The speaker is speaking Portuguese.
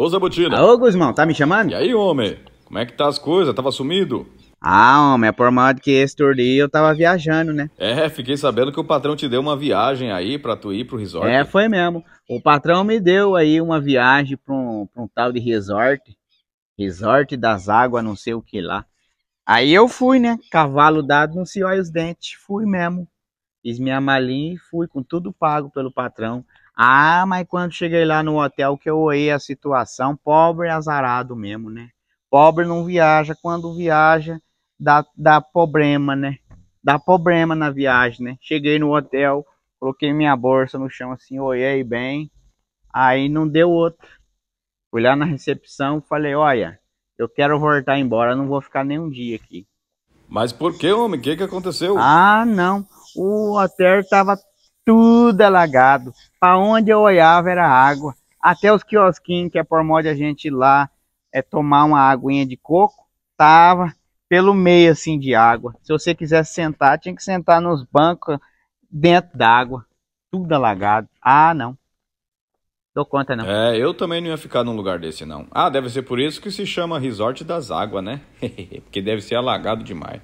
Ô Zabutina. Ô Guzmão, tá me chamando? E aí, homem? Como é que tá as coisas? Tava sumido? Ah, homem, é por modo que esse tour eu tava viajando, né? É, fiquei sabendo que o patrão te deu uma viagem aí pra tu ir pro resort. É, foi mesmo. O patrão me deu aí uma viagem pra um, pra um tal de resort. Resort das águas, não sei o que lá. Aí eu fui, né? Cavalo dado, não se olha os dentes. Fui mesmo. Fiz minha malinha e fui com tudo pago pelo patrão. Ah, mas quando cheguei lá no hotel que eu olhei a situação, pobre azarado mesmo, né? Pobre não viaja, quando viaja dá, dá problema, né? Dá problema na viagem, né? Cheguei no hotel, coloquei minha bolsa no chão assim, olhei bem, aí não deu outro. Fui lá na recepção, falei, olha, eu quero voltar embora, não vou ficar nem um dia aqui. Mas por que, homem? O que, que aconteceu? Ah, não. O hotel tava tudo alagado. Para onde eu olhava era água. Até os quiosquinhos que é por modo a gente ir lá é, tomar uma aguinha de coco, tava pelo meio assim de água. Se você quisesse sentar, tinha que sentar nos bancos dentro d'água, tudo alagado. Ah, não. Dou conta não. É, eu também não ia ficar num lugar desse não. Ah, deve ser por isso que se chama Resort das Águas, né? Porque deve ser alagado demais.